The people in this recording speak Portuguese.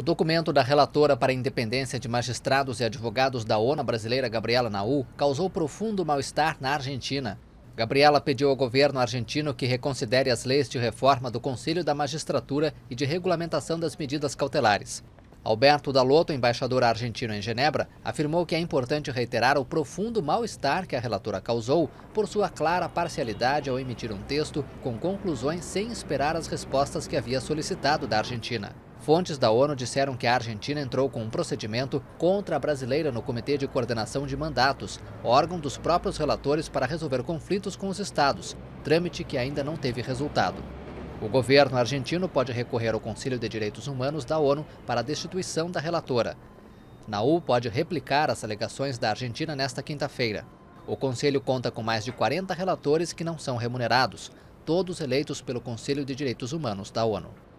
O documento da relatora para a independência de magistrados e advogados da ONU brasileira, Gabriela Naú, causou profundo mal-estar na Argentina. Gabriela pediu ao governo argentino que reconsidere as leis de reforma do Conselho da Magistratura e de regulamentação das medidas cautelares. Alberto Daloto, embaixador argentino em Genebra, afirmou que é importante reiterar o profundo mal-estar que a relatora causou por sua clara parcialidade ao emitir um texto com conclusões sem esperar as respostas que havia solicitado da Argentina. Fontes da ONU disseram que a Argentina entrou com um procedimento contra a brasileira no Comitê de Coordenação de Mandatos, órgão dos próprios relatores para resolver conflitos com os estados, trâmite que ainda não teve resultado. O governo argentino pode recorrer ao Conselho de Direitos Humanos da ONU para a destituição da relatora. Naú pode replicar as alegações da Argentina nesta quinta-feira. O Conselho conta com mais de 40 relatores que não são remunerados, todos eleitos pelo Conselho de Direitos Humanos da ONU.